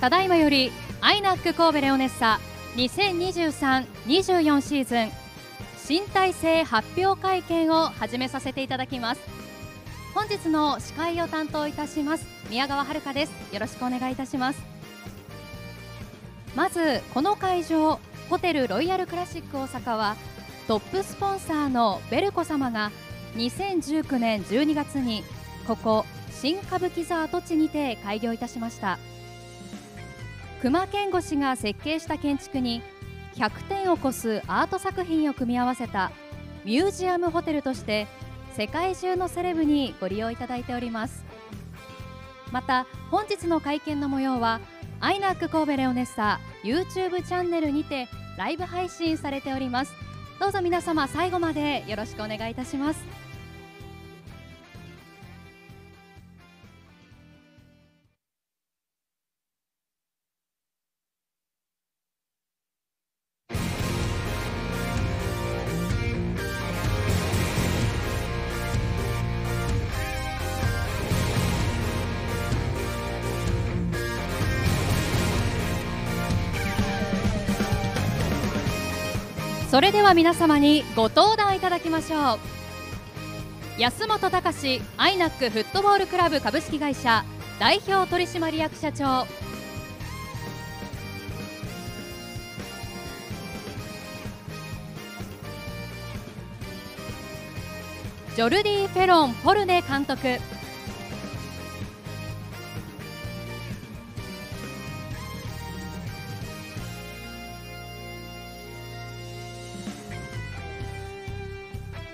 ただいまよりアイナック神戸レオネッサ2023-24シーズン新体制発表会見を始めさせていただきます本日の司会を担当いたします宮川遥ですよろしくお願いいたしますまずこの会場ホテルロイヤルクラシック大阪はトップスポンサーのベルコ様が2019年12月にここ新歌舞伎座跡地にて開業いたしました隈研吾氏が設計した建築に100点を超すアート作品を組み合わせたミュージアムホテルとして世界中のセレブにご利用いただいておりますまた本日の会見の模様はアイナック神戸レオネッサ YouTube チャンネルにてライブ配信されておりますどうぞ皆様最後までよろしくお願いいたしますそれでは皆様にご登壇いただきましょう安本隆アイナックフットボールクラブ株式会社代表取締役社長ジョルディ・フェロン・ポルネ監督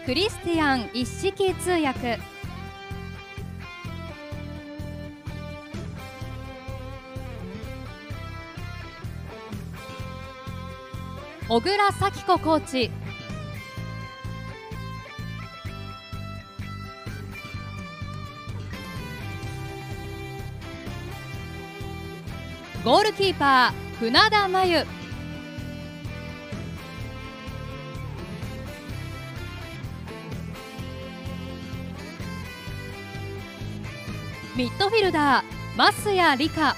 クリスティアン一式通訳小倉咲子コーチゴールキーパー船田真由ミッドフィルダー増谷理香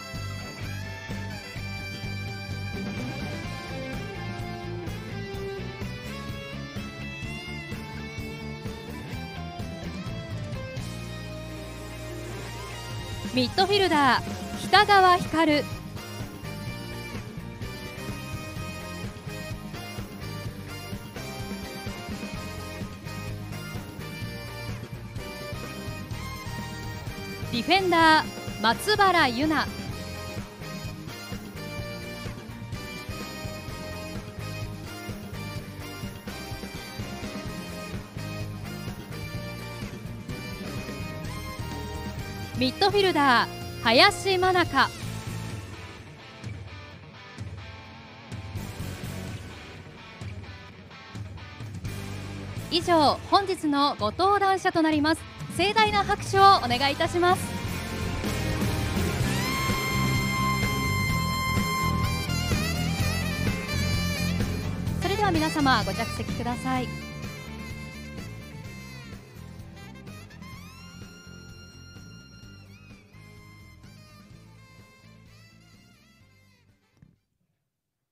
ミッドフィルダー北川光ディフェンダー松原優奈ミッドフィルダー林真中以上本日のご登壇者となります盛大な拍手をお願いいたします。それでは皆様ご着席ください。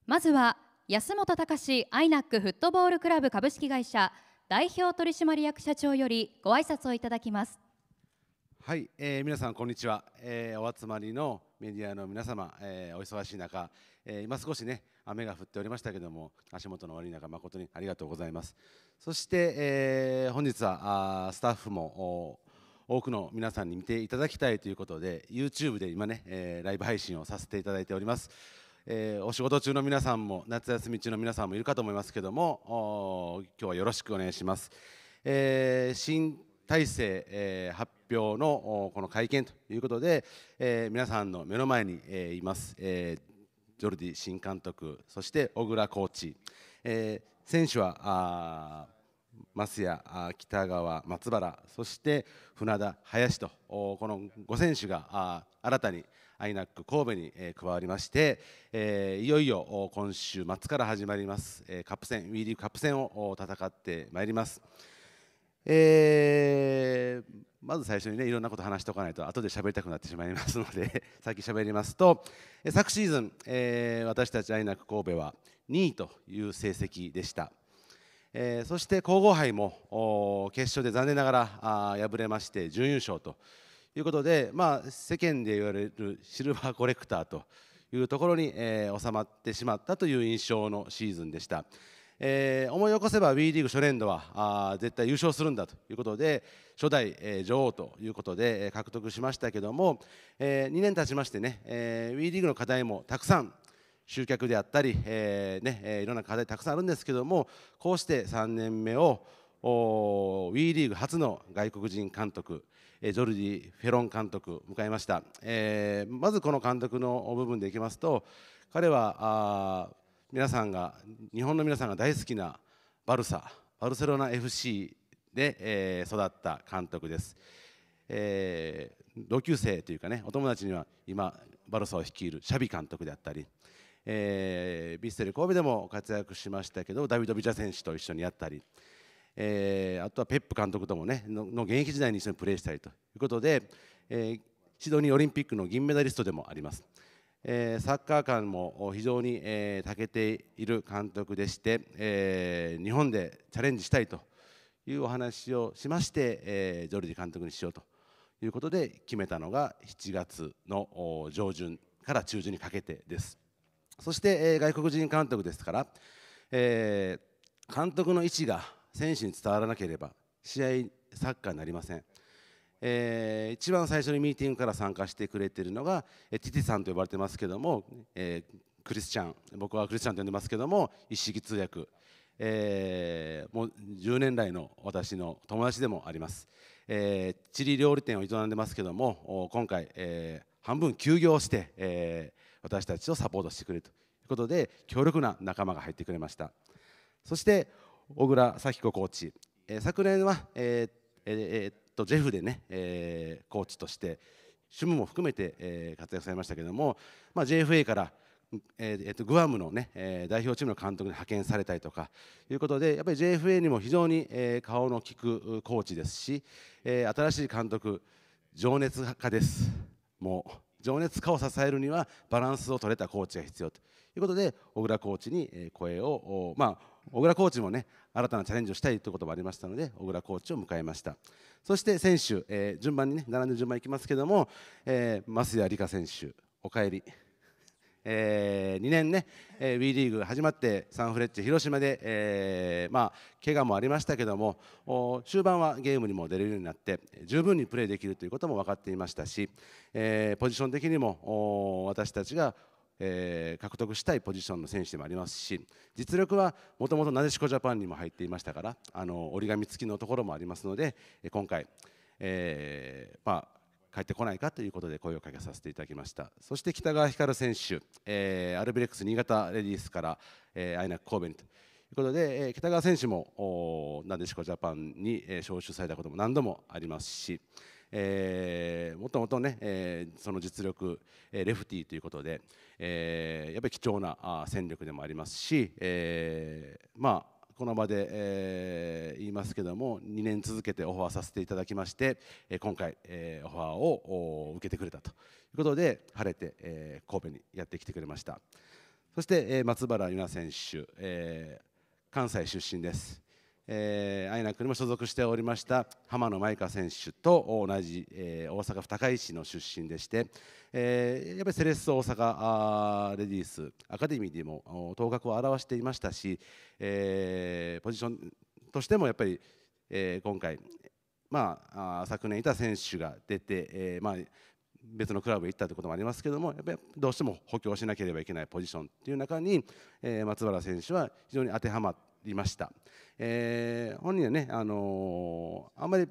まずは安本隆アイナックフットボールクラブ株式会社代表取締役社長よりご挨拶をいただきますはい、えー、皆さんこんにちは、えー、お集まりのメディアの皆様、えー、お忙しい中、えー、今少しね雨が降っておりましたけども足元の悪い中誠にありがとうございますそして、えー、本日はあスタッフも多くの皆さんに見ていただきたいということで YouTube で今ね、えー、ライブ配信をさせていただいておりますえー、お仕事中の皆さんも夏休み中の皆さんもいるかと思いますけども今日はよろしくお願いします。えー、新体制、えー、発表のこの会見ということで、えー、皆さんの目の前に、えー、います、えー、ジョルディ新監督そして小倉コーチ、えー、選手はあ増谷、北川、松原そして船田、林とこの5選手が新たにイナック神戸に、加わりまして、えー、いよいよ今週末から始まります、えー、カップ戦 WE リーグカップ戦を戦ってまいります。えー、まず最初にねいろんなこと話しておかないと後で喋りたくなってしまいますので先 喋りますと昨シーズン、えー、私たちアイナック神戸は2位という成績でした、えー、そして皇后杯も決勝で残念ながら敗れまして準優勝ということで、まあ、世間で言われるシルバーコレクターというところに、えー、収まってしまったという印象のシーズンでした。えー、思い起こせば WE リーグ初年度はあ絶対優勝するんだということで初代、えー、女王ということで、え獲得しましたけども、えー、2年経ちましてね、えー、WE リーグの課題もたくさん集客であったり、えーねえー、いろんな課題たくさんあるんですけどもこうして3年目をウィーリーグ初の外国人監督ジョルディ・フェロン監督を迎えました、えー、まずこの監督の部分でいきますと彼は皆さんが日本の皆さんが大好きなバルサバルセロナ FC で、えー、育った監督です、えー、同級生というかねお友達には今バルサを率いるシャビ監督であったり、えー、ビッセル神戸でも活躍しましたけどダビド・ビジャ選手と一緒にやったり、えー、あとはペップ監督ともねの現役時代に一緒にプレーしたりということで、えー、シドニーオリンピックの銀メダリストでもあります。えー、サッカー界も非常に、えー、長けている監督でして、えー、日本でチャレンジしたいというお話をしまして、えー、ジョルジ監督にしようということで決めたのが7月の上旬から中旬にかけてです。そして、えー、外国人監督ですから、えー、監督の位置が選手に伝わらなければ試合サッカーになりません、えー、一番最初にミーティングから参加してくれてるのがティティさんと呼ばれてますけども、えー、クリスチャン僕はクリスチャンと呼んでますけども一式通訳、えー、もう10年来の私の友達でもあります、えー、チリ料理店を営んでますけども今回、えー、半分休業して、えー、私たちをサポートしてくれるということで強力な仲間が入ってくれましたそして小倉咲子コーチ、えー、昨年は、えーえー、っとジェフでね、えー、コーチとして趣味も含めて、えー、活躍されましたけども、まあ、JFA からえー、えー、とグアムのね、えー、代表チームの監督に派遣されたりとかいうことでやっぱり JFA にも非常に、えー、顔の利くコーチですし、えー、新しい監督情熱家ですもう情熱家を支えるにはバランスを取れたコーチが必要ということで小倉コーチに声を、まあ、小倉コーチもね新たなチャレンジをしたいということもありましたので小倉コーチを迎えましたそして選手、えー、順番にね並んで順番いきますけども、えー、増谷理花選手おかえり、えー、2年ね、えー、WE リーグ始まってサンフレッチェ広島で、えー、まあ怪我もありましたけども終盤はゲームにも出れるようになって十分にプレーできるということも分かっていましたし、えー、ポジション的にも私たちがえー、獲得したいポジションの選手でもありますし実力はもともとなでしこジャパンにも入っていましたからあの折り紙付きのところもありますので今回、えー、まあ、帰ってこないかということで声をかけさせていただきましたそして北川光選手、えー、アルビレックス新潟レディースから、えー、アイナ神戸にということで、え北川選手もなでしこジャパンに、え招集されたことも何度もありますし。えー、もともとね、えー、その実力、えー、レフティということで、えー、やっぱり貴重なあ戦力でもありますし、えー、まあこの場で、えー、言いますけども2年続けてオファーさせていただきまして、え今回、えー、オファーを受けてくれたということで晴れて、えー、神戸にやってきてくれましたそして、えー、松原優奈選手、えー、関西出身ですえー、アイナックにも所属しておりました浜野舞香選手と同じ、えー、大阪府高石の出身でして、えー、やっぱりセレッソ大阪レディースアカデミーでも頭角を現していましたし、えー、ポジションとしてもやっぱり、えー、今回、まあ、あ昨年いた選手が出て、えーまあ、別のクラブへ行ったということもありますけどもやっぱりどうしても補強しなければいけないポジションという中に、えー、松原選手は非常に当てはまっりました、えー、本人はね、あのー、あんまり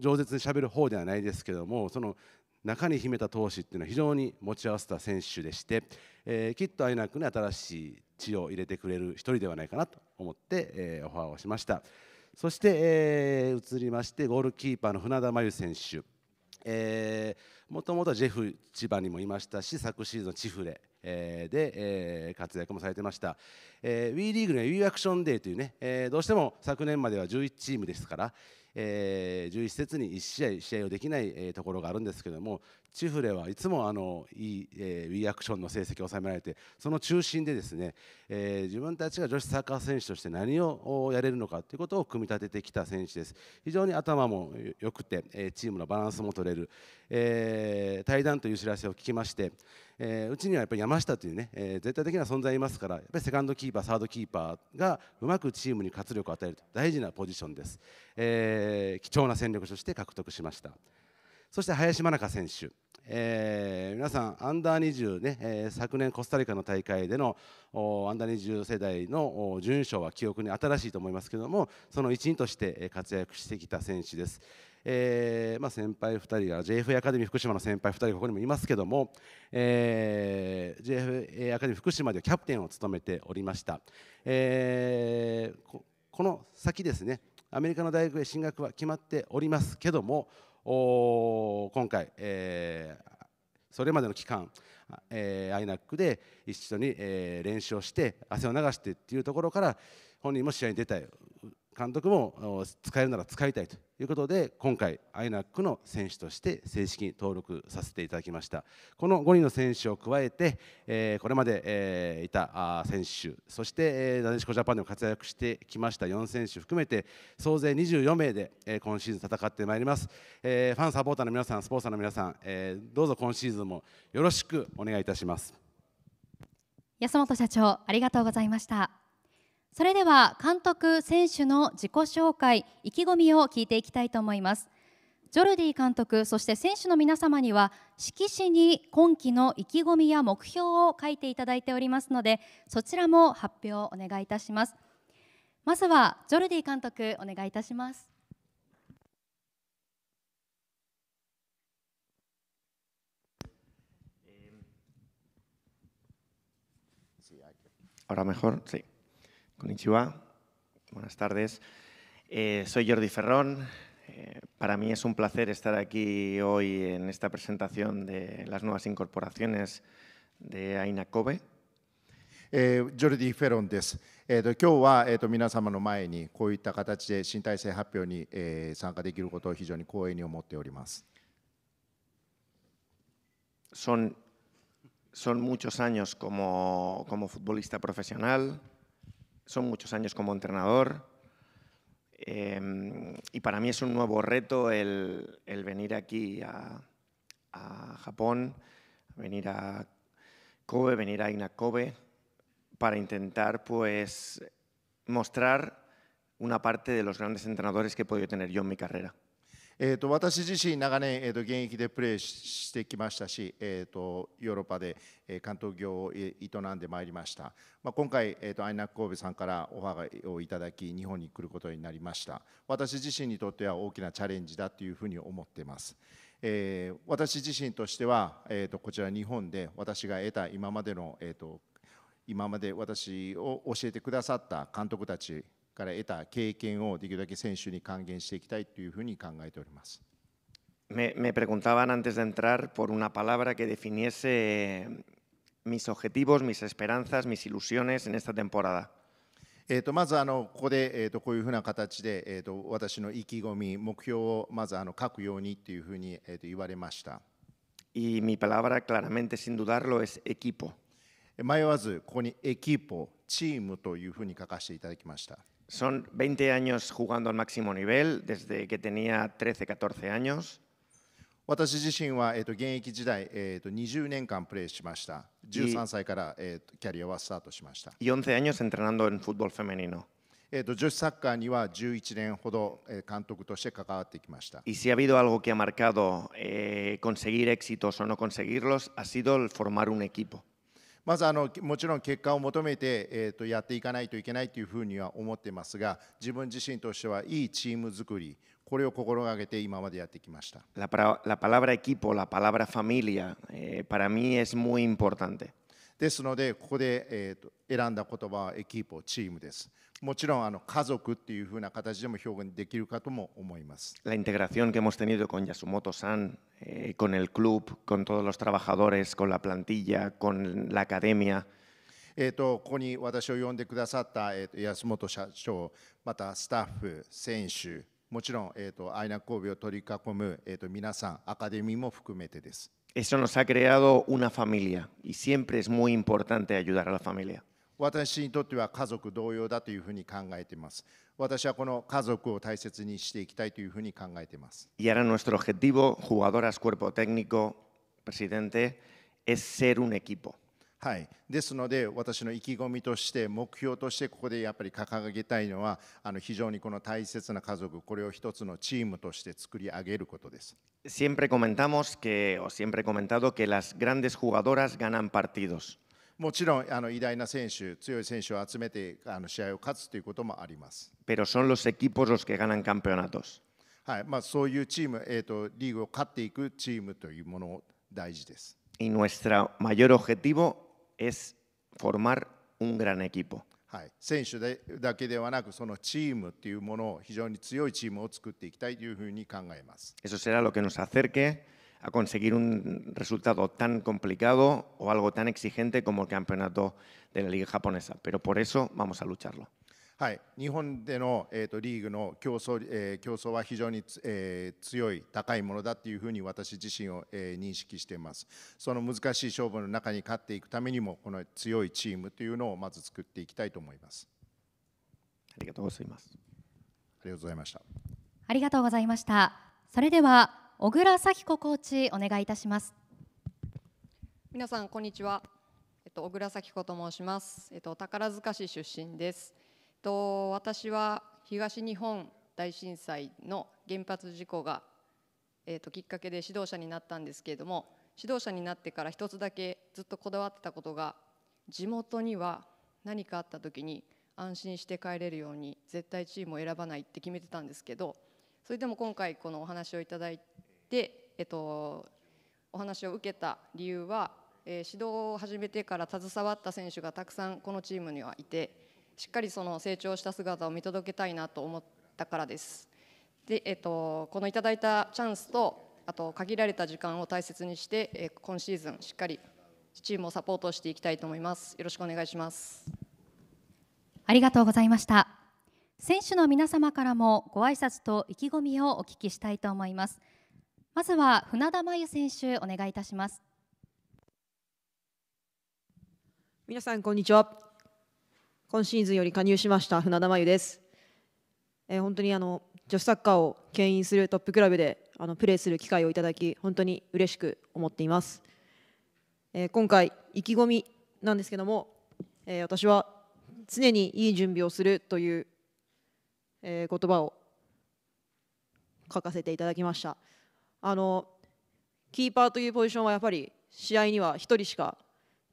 饒舌にしゃべる方ではないですけどもその中に秘めた闘志っていうのは非常に持ち合わせた選手でして、えー、きっとあいなくに新しい血を入れてくれる一人ではないかなと思って、えー、オファーをしましたそして、えー、移りましてゴールキーパーの船田真由選手もともとジェフ千葉にもいましたし昨シーズンチフレで、活躍もされてました、w ー、WE リーグの WE アクションデーというね、どうしても昨年までは11チームですから、11節に1試合試合をできない、ところがあるんですけどもチフレはいつもあのいい、ー、WE アクションの成績を収められてその中心でですね、自分たちが女子サッカー選手として何をやれるのかということを組み立ててきた選手です非常に頭もよくて、チームのバランスも取れる、対談という知らせを聞きまして、えー、うちにはやっぱり山下というね、えー、絶対的な存在がいますからやっぱりセカンドキーパーサードキーパーがうまくチームに活力を与える大事なポジションです、えー、貴重な戦力として獲得しましたそして林真中選手えー、皆さん、アンダー20ね、えー、昨年コスタリカの大会でのアンダー20世代の準優勝は記憶に新しいと思いますけれどもその一員として活躍してきた選手です、えーまあ、先輩2人が JFA アカデミー福島の先輩2人ここにもいますけども、えー、JFA アカデミー福島でキャプテンを務めておりました、えー、ここの先ですねアメリカの大学へ進学は決まっておりますけどもお今回、えー、それまでの期間、えー、INAC で一緒に、えー、練習をして汗を流してっていうところから本人も試合に出たい監督も使えるなら使いたいということで今回アイナックの選手として正式に登録させていただきましたこの5人の選手を加えて、えこれまで、えいた選手そして、えなでしこジャパンでも活躍してきました4選手含めて総勢24名で、え今シーズン戦ってまいります、えファンサポーターの皆さんスポーツの皆さん、えどうぞ今シーズンもよろしくお願いいたします安本社長ありがとうございましたそれでは監督選手の自己紹介意気込みを聞いていきたいと思いますジョルディ監督そして選手の皆様には色紙に今季の意気込みや目標を書いていただいておりますのでそちらも発表お願いいたしますまずはジョルディ監督お願いいたしますあら、mejor? buenas tardes. Eh, soy Jordi Ferrón. Eh, para mí es un placer estar aquí hoy en esta presentación de las nuevas incorporaciones de Aina Kobe. えー、ジョルディ・フェロンです。えーと、と今日は、えーと、と皆様の前にこういった形で新体制発表に、えー、参加できることを非常に光栄に思っております。Son, eh, son muchos años como, como futbolista profesional son muchos años como entrenador em, y para mí es un nuevo reto el, venir aquí a, Japón, venir a Kobe, venir a Ina Kobe, para intentar pues mostrar una parte de los grandes entrenadores que he podido tener yo en mi carrera. えーと、私自身長年、えーと、現役でプレーしてきましたし、えーと、ヨーロッパで、え督関東業を営んでまいりました、まあ、今回、えー、とアイナック神戸さんからオファーをいただき日本に来ることになりました私自身にとっては大きなチャレンジだというふうに思ってます、えー、私自身としては、えー、とこちら日本で私が得た今までの、えー、と今まで私を教えてくださった監督たちから得た経験をできるだけ選手に還元していきたいというふうに考えております。Me, me preguntaban antes de entrar por una palabra que definiese mis objetivos, mis esperanzas, mis ilusiones en esta temporada. えー、とまずあのここで、えー、とこういうふうな形で、えー、と私の意気込み、目標をまずあの書くようにというふうに、えー、と言われました。Y mi palabra claramente, sin dudarlo, es equipo. 迷わずここにエキポ、チームというふうに書かせていただきました。Son 20 años jugando al máximo nivel, desde que tenía 13, 14 años. Eh, eh, y 20 eh, años entrenando en fútbol femenino. Y 11 si ha habido algo que ha marcado conseguir éxitos o no conseguirlos, ha sido el formar un equipo. まずあのもちろん結果を求めて、えーと、やっていかないといけないというふうには思ってますが自分自身としてはいいチーム作りこれを心がけて今までやってきました。La, la palabra equipo, la palabra familia, eh, para mí es muy importante. ですのでここで、えーと、選んだ言葉はエキーポチームですもちろんあの家族っていうふうな形でも表現できるかとも思います。La integración que hemos tenido con Yasumoto San, con el club, con todos los trabajadores, con la plantilla, con la academia. えと、ここに私を呼んでくださった、えーと、安本社長、またスタッフ、選手、もちろん、えーと、とアイナ神戸を取り囲む、えー、と皆さん、アカデミーも含めてです。Eso nos ha creado una familia y siempre es muy importante ayudar a la familia. Y ahora nuestro objetivo, jugadoras, cuerpo técnico, presidente, es ser un equipo. はい、ですので私の意気込みとして目標としてここでやっぱり掲げたいのはあの非常にこの大切な家族これを一つのチームとして作り上げることです。Siempre comentamos que, o siempre comentado que las grandes jugadoras ganan partidos. もちろんあの偉大な選手、強い選手を集めてあの試合を勝つということもあります。Pero son los equipos los que ganan campeonatos. はい、まあそういうチーム、えっ、ー、とリーグを勝っていくチームというもの大事です。Y nuestro mayor objetivo es formar un gran equipo. Eso será lo que nos acerque a conseguir un resultado tan complicado o algo tan exigente como el campeonato de la Liga Japonesa. Pero por eso vamos a lucharlo. はい、日本での、えーと、リーグの競争,、えー、競争は非常に、えー、強い、高いものだというふうに私自身を、えー、認識しています。その難しい勝負の中に勝っていくためにも、この強いチームというのをまず作っていきたいと思います。ありがとうございます。ありがとうございました。ありがとうございました。それでは、小倉咲子コーチ、お願いいたします。皆さん、こんにちは。えっと、小倉咲子と申します。えっと、宝塚市出身です。と私は東日本大震災の原発事故が、えーと、きっかけで指導者になったんですけれども指導者になってから一つだけずっとこだわってたことが地元には何かあった時に安心して帰れるように絶対チームを選ばないって決めてたんですけどそれでも今回このお話をいただいて、えっと、お話を受けた理由は、えー、指導を始めてから携わった選手がたくさんこのチームにはいてしっかりその成長した姿を見届けたいなと思ったからです。でえっと、このいただいたチャンスとあと限られた時間を大切にして、え今シーズンしっかりチームをサポートしていきたいと思います。よろしくお願いします。ありがとうございました。選手の皆様からもご挨拶と意気込みをお聞きしたいと思います。まずは船田真由選手お願いいたします。皆さんこんにちは。今シーズンより加入しました船田真由です、えー、本当にあの女子サッカーを牽引するトップクラブであのプレーする機会をいただき本当に嬉しく思っています、えー、今回意気込みなんですけども、えー、私は常にいい準備をするという、えー、言葉を書かせていただきましたあのキーパーというポジションはやっぱり試合には1人しか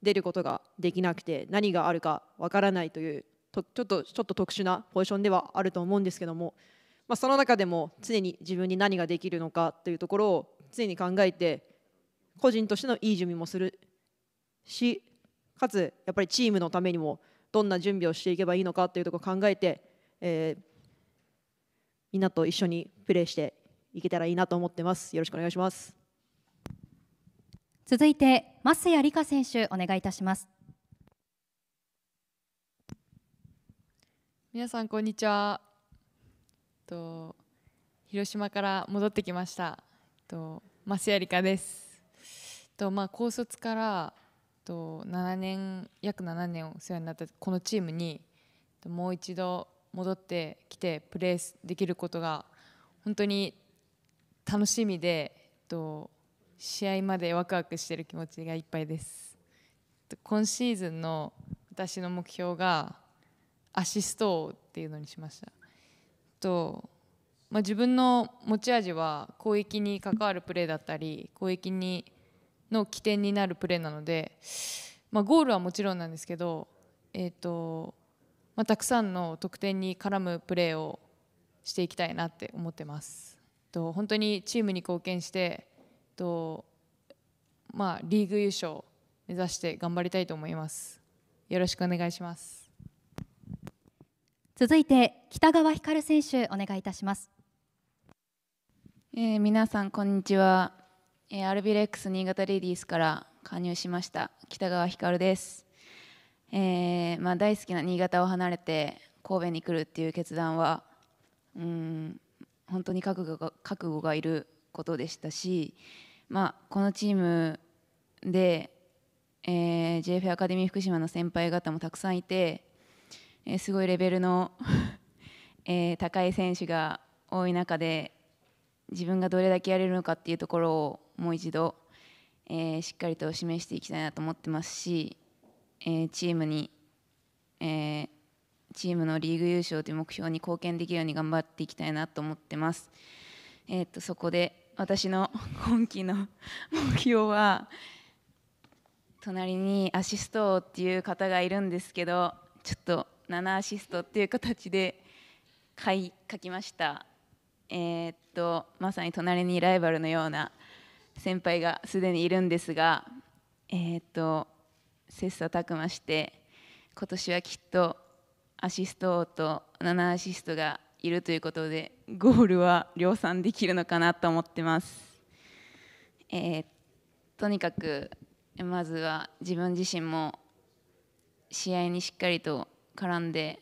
出ることができなくて何があるかわからないというとちょっとちょっと特殊なポジションではあると思うんですけども、まあ、その中でも常に自分に何ができるのかというところを常に考えて個人としてのいい準備もするしかつやっぱりチームのためにもどんな準備をしていけばいいのかというところを考えて、えー、みんなと一緒にプレーしていけたらいいなと思ってます。よろしくお願いします。続いて増谷理香選手お願いいたします皆さんこんにちはと広島から戻ってきましたと増谷理香ですとまあ高卒からと7年約7年お世話になったこのチームにともう一度戻ってきてプレーできることが本当に楽しみでと試合までワクワクしてる気持ちがいっぱいです今シーズンの私の目標がアシストっていうのにしましたと、まあ、自分の持ち味は攻撃に関わるプレーだったり攻撃にの起点になるプレーなので、まあ、ゴールはもちろんなんですけど、えーとまあ、たくさんの得点に絡むプレーをしていきたいなって思ってます。と本当にチームに貢献してとまあ、リーグ優勝目指して頑張りたいと思います。よろしくお願いします。続いて北川光選手お願いいたします。えー、皆さんこんにちは。えー、アルビレックス新潟レディースから加入しました北川光です。えー、まあ大好きな新潟を離れて神戸に来るっていう決断は、うん、本当に覚悟が覚悟がいることでしたし、まあ、このチームで、えー、j f アカデミー福島の先輩方もたくさんいて、えー、すごいレベルの えー、高い選手が多い中で自分がどれだけやれるのかっていうところをもう一度、えー、しっかりと示していきたいなと思ってますし、えー、チームに、えー、チームのリーグ優勝という目標に貢献できるように頑張っていきたいなと思ってます。えー、っとそこで私の今期の目標は隣にアシストっていう方がいるんですけどちょっと7アシストっていう形で書い書きましたえー、っとまさに隣にライバルのような先輩がすでにいるんですがえー、っと切磋琢磨して今年はきっとアシスト王と7アシストがいるということでゴールは量産できるのかなと思ってます。えー、とにかくまずは自分自身も試合にしっかりと絡んで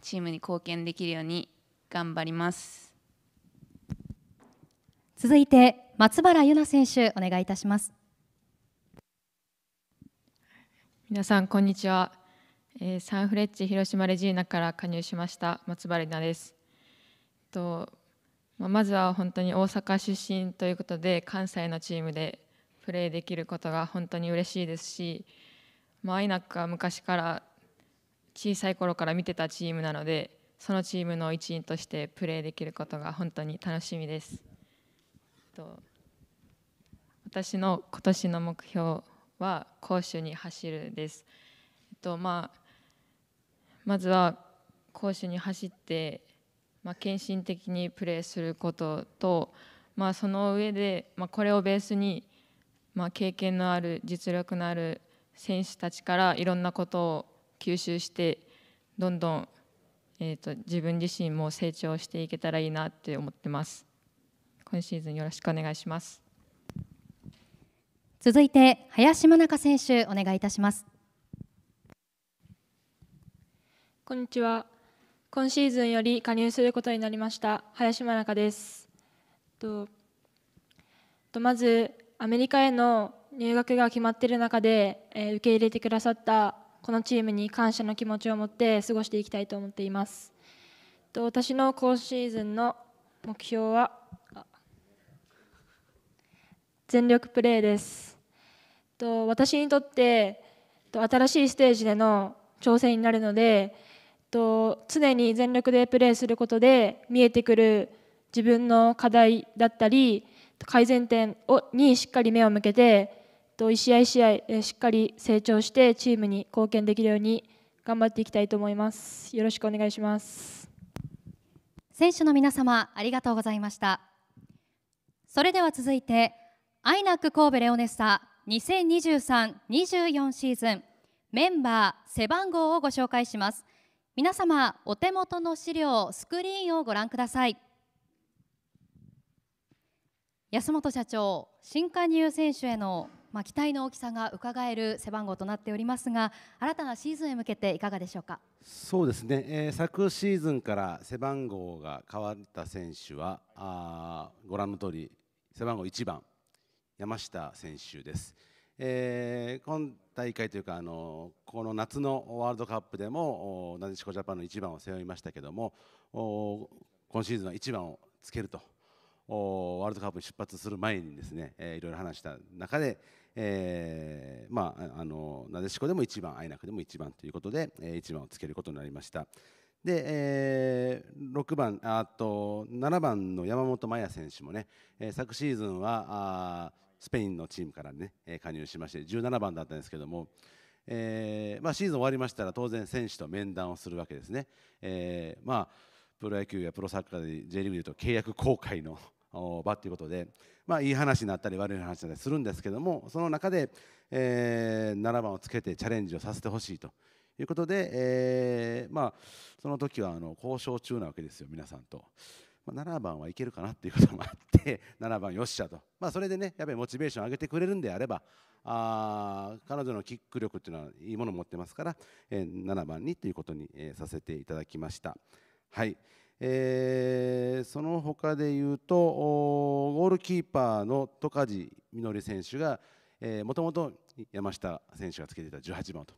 チームに貢献できるように頑張ります続いて松原優奈選手お願いいたします皆さんこんにちは、えサンフレッチ広島レジーナから加入しました松原優奈ですとまずは本当に大阪出身ということで関西のチームでプレーできることが本当にうれしいですし、まあ、i n a は昔から小さい頃から見てたチームなのでそのチームの一員としてプレーできることが本当に楽しみです。と私の今年の目標は攻守に走るです。えっとまあ、まずは攻守に走ってまあ、献身的にプレーすることと、まあ、その上で、まあ、これをベースに、まあ、経験のある実力のある選手たちからいろんなことを吸収してどんどん、えーと、と自分自身も成長していけたらいいなって思ってます。今シーズンよろしくお願いします続いて林真中選手お願いいたしますこんにちは今シーズンより加入することになりました林真中です。とまずアメリカへの入学が決まっている中で、え受け入れてくださったこのチームに感謝の気持ちを持って過ごしていきたいと思っています。と私の今シーズンの目標は全力プレーです。と私にとって新しいステージでの挑戦になるので。と常に全力でプレーすることで見えてくる自分の課題だったり改善点をにしっかり目を向けてと1試合1試合しっかり成長してチームに貢献できるように頑張っていきたいと思います。よろしくお願いします選手の皆様ありがとうございました。それでは続いてアイナック神戸レオネッサ2023-24シーズンメンバー背番号をご紹介します。皆様お手元の資料スクリーンをご覧ください安本社長新加入選手へのまあ、期待の大きさが伺える背番号となっておりますが新たなシーズンへ向けていかがでしょうかそうですね、えー、昨シーズンから背番号が変わった選手はあご覧の通り背番号1番山下選手です。えー、今大会というかあのこの夏のワールドカップでもなでしこジャパンの1番を背負いましたけども今シーズンは1番をつけるとワールドカップに出発する前にですね、えー、いろいろ話した中で、えー、まあ、あのなでしこでも1番あいなくでも1番ということで、えー、1番をつけることになりました。で、えー、6番あと7番の山本麻也選手もね、え昨シーズンはスペインのチームからね、加入しまして17番だったんですけども、えー、まあ、シーズン終わりましたら当然選手と面談をするわけですね、えー、まあ、プロ野球やプロサッカーで J リーグでいうと契約更改の 場ということで、まあ、いい話になったり悪い話になったりするんですけどもその中で、えー、7番をつけてチャレンジをさせてほしいということで、えまあ、その時はあの交渉中なわけですよ皆さんと。7番はいけるかなっていうこともあって7番 よっしゃと、まあ、それでねやっぱりモチベーション上げてくれるんであればあ彼女のキック力っていうのはいいものを持ってますから、え7番にということに、えさせていただきました。はいえその他で言うとゴールキーパーの戸梶みのり選手がもともと山下選手がつけていた18番と、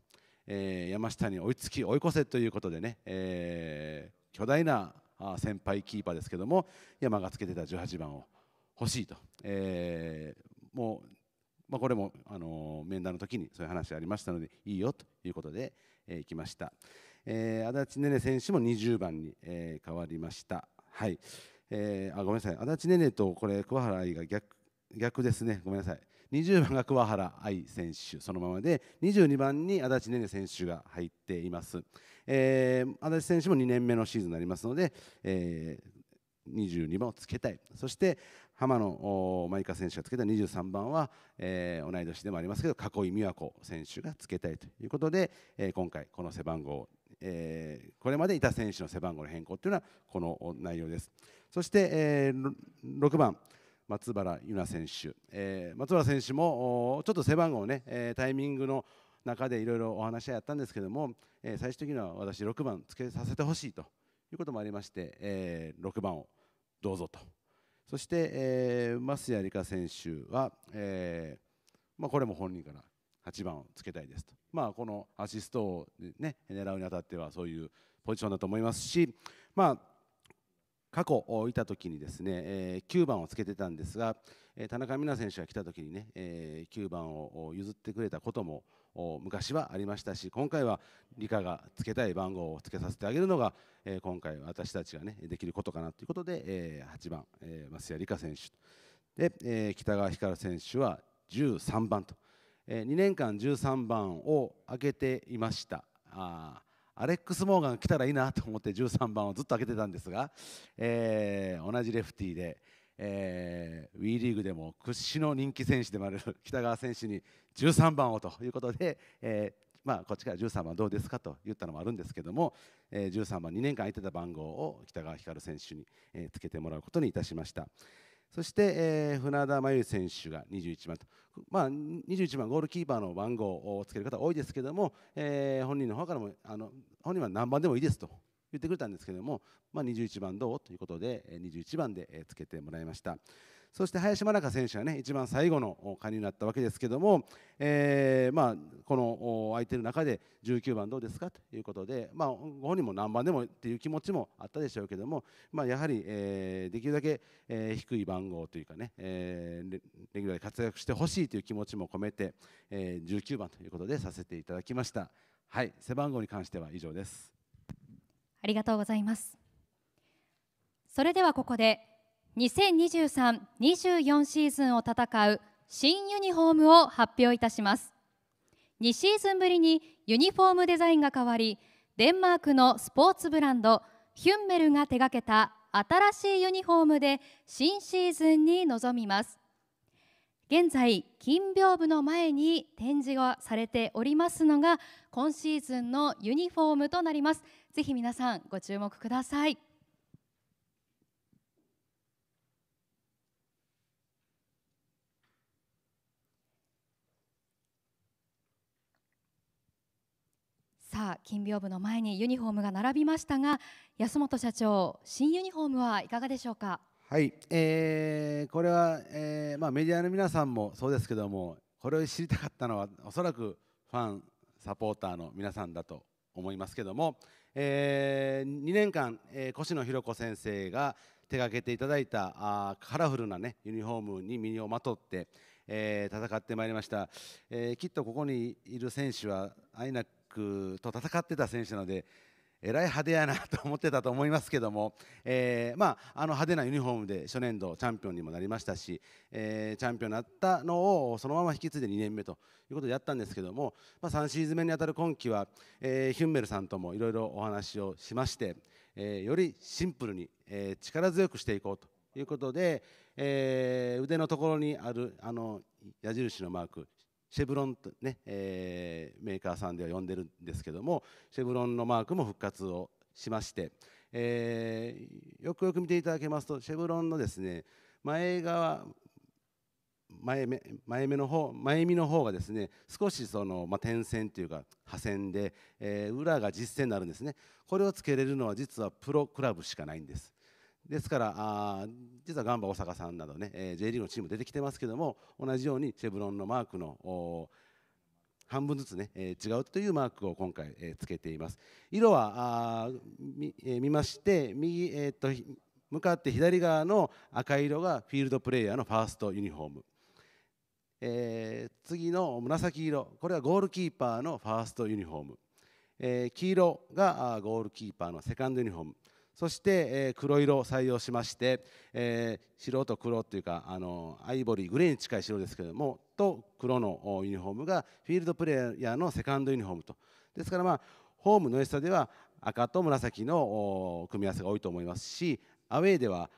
えー、山下に追いつき追い越せということでね、えー、巨大な先輩キーパーですけども山がつけてた18番を欲しいと、えー、もう、まあ、これも、あの面談の時にそういう話ありましたのでいいよということで、えー、来ました、えー、足立寧々選手も20番に、えー、変わりました。はいえー、あごめんなさい足立寧々とこれ桑原愛が逆逆ですねごめんなさい20番が桑原愛選手そのままで22番に足立寧々選手が入っています、えー、足立選手も2年目のシーズンになりますので、えー、22番をつけたいそして浜野舞香選手がつけた23番は、えー、同い年でもありますけど囲い美和子選手がつけたいということで、えー、今回この背番号えー、これまでいた選手の背番号の変更というのはこの内容です。そして、えー、6番松原優奈選手、えー、松原選手もちょっと背番号ね、えー、タイミングの中でいろいろお話し合ったんですけども、えー、最終的には私6番つけさせてほしいということもありまして、えー、6番をどうぞとそして、えー、増谷梨香選手は、えーまあ、これも本人から8番をつけたいですと、まあ、このアシストを、ね、狙うにあたってはそういうポジションだと思いますし、まあ、過去いた時にですね、えー、9番をつけてたんですが、え田中美奈選手が来た時にね、えー、9番を譲ってくれたことも昔はありましたし今回は理科がつけたい番号をつけさせてあげるのが、え今回私たちが、ね、できることかなということで、え8番、え増谷理香選手で、え北川光選手は13番と、え2年間13番を開けていました。あアレックス・モーガン来たらいいなと思って13番をずっと開けてたんですが、え同じレフティーで、えー、WE リーグでも屈指の人気選手でもある北川選手に13番をということで、えーまあ、こっちから13番どうですかと言ったのもあるんですけども、えー、13番2年間空いてた番号を北川光選手に、えー、つけてもらうことにいたしました。そして、えー、船田真由選手が21番と、まあ、21番ゴールキーパーの番号をつける方多いですけども、えー、本人の方からもあの本人は何番でもいいですと言ってくれたんですけども、まあ、21番どうということで21番でつけてもらいましたそして林真中選手はね一番最後の加入になったわけですけども、えー、まあ、この相手の中で19番どうですかということで、まあ、ご本人も何番でもという気持ちもあったでしょうけども、まあ、やはり、えー、できるだけ、えー、低い番号というかね、えレギュラーで活躍してほしいという気持ちも込めて、え19番ということでさせていただきました。はい、背番号に関しては以上です。ありがとうございますそれではここで2023-24シーズンを戦う新ユニフォームを発表いたします2シーズンぶりにユニフォームデザインが変わりデンマークのスポーツブランドヒュンメルが手掛けた新しいユニフォームで新シーズンに臨みます現在金屏風の前に展示がされておりますのが今シーズンのユニフォームとなりますぜひ皆さんご注目くださいさあ金屏風の前にユニフォームが並びましたが安本社長新ユニフォームはいかがでしょうかはい、えー、これは、えーまあ、メディアの皆さんもそうですけどもこれを知りたかったのはおそらくファンサポーターの皆さんだと思いますけども、えー、2年間、えー、越野弘子先生が手がけていただいたあカラフルな、ね、ユニフォームに身をまとって、えー、戦ってまいりました、えー、きっとここにいる選手はアイナックと戦ってた選手なのでえらい派手やなと思ってたと思いますけども、えー、まあ、あの派手なユニフォームで初年度チャンピオンにもなりましたし、えー、チャンピオンになったのをそのまま引き継いで2年目ということでやったんですけども、まあ、3シーズン目にあたる今季は、えー、ヒュンメルさんともいろいろお話をしまして、えよりシンプルに、え力強くしていこうということで、え腕のところにあるあの矢印のマークシェブロンとね、えー、メーカーさんでは呼んでるんですけどもシェブロンのマークも復活をしまして、えー、よくよく見ていただけますとシェブロンのですね前側前目前目の方前身の方がですね少しその、まあ、点線というか破線で、えー、裏が実線になるんですねこれをつけれるのは実はプロクラブしかないんですですからあ実はガンバ大阪さんなどね、えー、J リーグのチーム出てきてますけども同じようにシェブロンのマークの半分ずつね、えー、違うというマークを今回、えー、つけています色はあ見,、えー、見まして右、えー、っと向かって左側の赤色がフィールドプレーヤーのファーストユニフォーム、えー、次の紫色これはゴールキーパーのファーストユニフォーム、えー、黄色がゴールキーパーのセカンドユニフォームそして、え黒色を採用しまして、え白と黒というかあのアイボリーグレーに近い白ですけれどもと黒のユニフォームがフィールドプレーヤーのセカンドユニフォームとですから、まあ、ホームのエスタでは赤と紫の組み合わせが多いと思いますしアウェーでは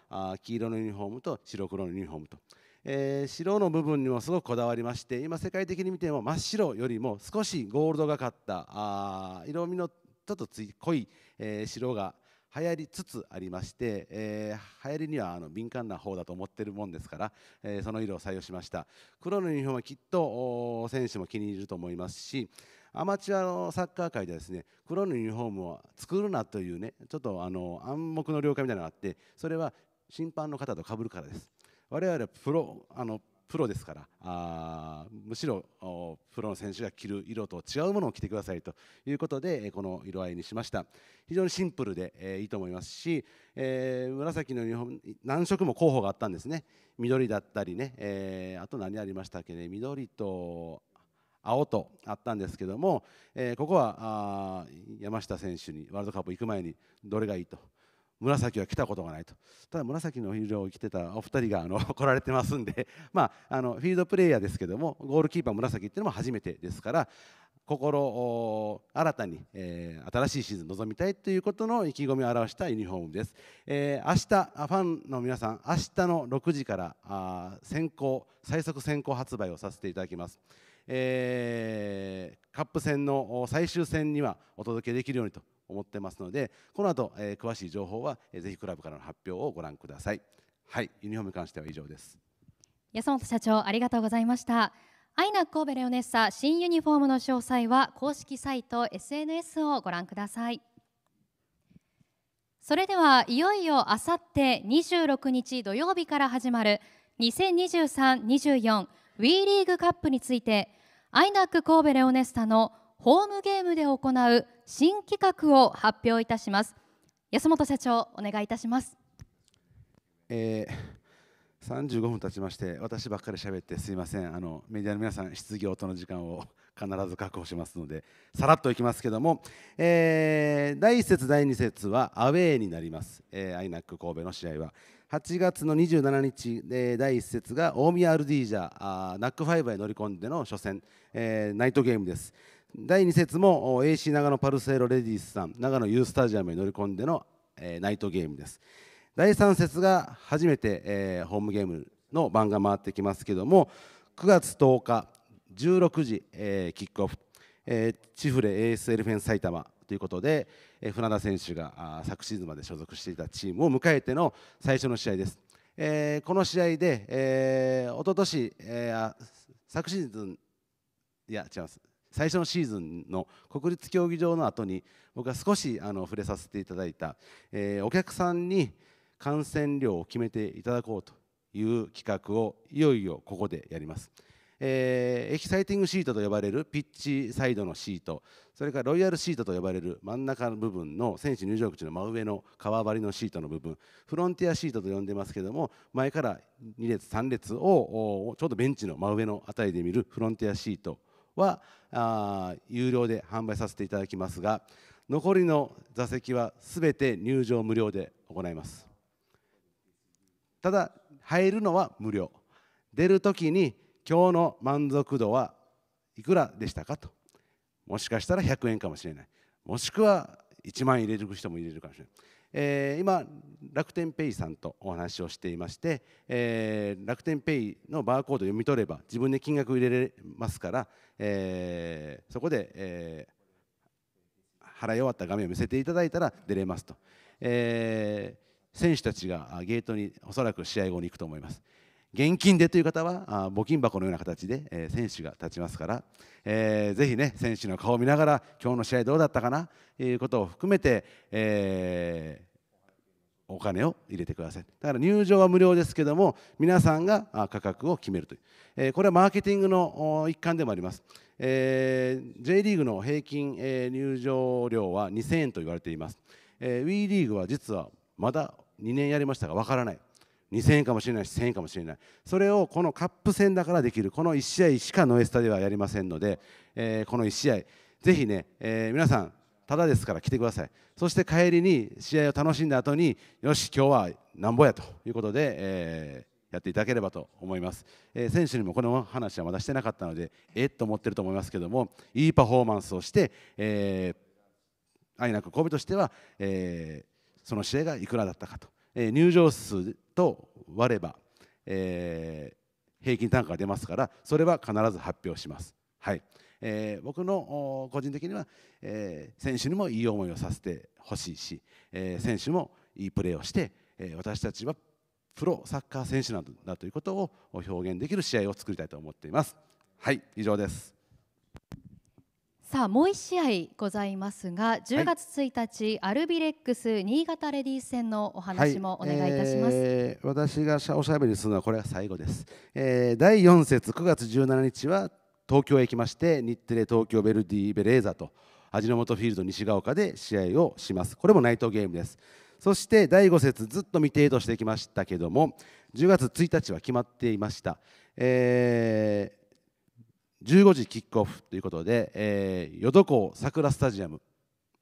黄色のユニフォームと白黒のユニフォームと。えー、白の部分にもすごくこだわりまして今世界的に見ても真っ白よりも少しゴールドがかったあ色味のちょっと濃い、えー、白が流行りつつありまして、えー、流行りにはあの敏感な方だと思ってるもんですから、えー、その色を採用しました黒のユニフォームはきっと選手も気に入ると思いますしアマチュアのサッカー界ではですね黒のユニフォームを作るなというねちょっとあの暗黙の了解みたいなのがあってそれは審判の方とかぶるからです我々はプロあのプロですからあむしろプロの選手が着る色と違うものを着てくださいということでこの色合いにしました非常にシンプルで、えー、いいと思いますし、えー、紫の日本何色も候補があったんですね緑だったりね、えー、あと何ありましたっけね緑と青とあったんですけども、えここはあ山下選手にワールドカップ行く前にどれがいいと。紫は来たことがないとただ紫のフィールドを着てたお二人があの 来られてますんで、まあ、あのフィールドプレーヤーですけどもゴールキーパー紫っていうのも初めてですから心を新たに、えー、新しいシーズン臨みたいということの意気込みを表したユニフォームです、えー、明日ファンの皆さん明日の6時からあ先行最速先行発売をさせていただきます、えー、カップ戦の最終戦にはお届けできるようにと思ってますのでこの後、えー、詳しい情報は、えー、ぜひクラブからの発表をご覧くださいはいユニフォームに関しては以上です安本社長ありがとうございましたアイナ神戸レオネッサ新ユニフォームの詳細は公式サイト SNS をご覧くださいそれではいよいよあさって26日土曜日から始まる2023-24 WE リーグカップについてアイナック神戸レオネスタのホームゲームで行う新企画を発表いたします安本社長お願いいたします、えー、35分経ちまして私ばっかり喋ってすいませんあのメディアの皆さん質疑応答の時間を 必ず確保しますのでさらっといきますけども、えー、第1節第2節はアウェーになります、えー、アイナック神戸の試合は8月の27日、えー、第1節が大宮アルディージャナックファイバーへ乗り込んでの初戦、えー、ナイトゲームです第2節も AC 長野パルセイロレディースさん長野ユースタジアムに乗り込んでの、えー、ナイトゲームです第3節が初めて、えー、ホームゲームの番が回ってきますけども9月10日16時、えー、キックオフ、えー、チフレ ASL フェン埼玉ということで、えー、船田選手があ昨シーズンまで所属していたチームを迎えての最初の試合です、えー、この試合で、えー、一昨年、えー、昨シーズンいや違います最初のシーズンの国立競技場の後に僕は少しあの触れさせていただいた、えー、お客さんに感染量を決めていただこうという企画をいよいよここでやります。えー、エキサイティングシートと呼ばれるピッチサイドのシートそれからロイヤルシートと呼ばれる真ん中の部分の選手入場口の真上の川張りのシートの部分フロンティアシートと呼んでますけども前から2列3列をちょうどベンチの真上の辺りで見るフロンティアシートはあ有料で販売させていただきますが残りの座席はすべて入場無料で行いますただ入るのは無料出るときに今日の満足度はいくらでしたかともしかしたら100円かもしれないもしくは1万円入れる人も入れるかもしれないえー、今楽天ペイさんとお話をしていまして、えー、楽天ペイのバーコード読み取れば自分で金額を入れれますから、えー、そこで、えー、払い終わった画面を見せていただいたら出れますと、え選手たちがゲートにおそらく試合後に行くと思います。現金でという方は募金箱のような形で、え選手が立ちますから、えー、ぜひね選手の顔を見ながら今日の試合どうだったかなということを含めて、えー、お金を入れてくださいだから入場は無料ですけども皆さんが価格を決めるという、えー、これはマーケティングの一環でもあります、えー、J リーグの平均、え入場料は2000円と言われています、えー、WE リーグは実はまだ2年やりましたがわからない2000円かもしれないし1000円かもしれないそれをこのカップ戦だからできるこの1試合しかノエスタではやりませんので、えー、この1試合ぜひね、えー、皆さんただですから来てくださいそして帰りに試合を楽しんだ後によし今日はなんぼやということで、えー、やっていただければと思います、え選手にもこの話はまだしてなかったのでえっと思ってると思いますけどもいいパフォーマンスをして、えー、愛なく神戸としては、えその試合がいくらだったかとえ入場数と割れば、えー、平均単価が出ますからそれは必ず発表します。はいえー、僕の個人的には、えー、選手にもいい思いをさせてほしいし、え選手もいいプレーをして、え私たちはプロサッカー選手なんだということを表現できる試合を作りたいと思っています。はい以上ですさあもう1試合ございますが10月1日、はい、アルビレックス新潟レディース戦のお話もお願いいたします、はいえー、私がおしゃべりするのはこれが最後です、えー、第4節9月17日は東京へ行きまして日テレ東京ベルディベレーザと味の素フィールド西が丘で試合をしますこれもナイトゲームですそして第5節ずっと未定としてきましたけども10月1日は決まっていました、えー15時キックオフということで、えー、淀港桜スタジアム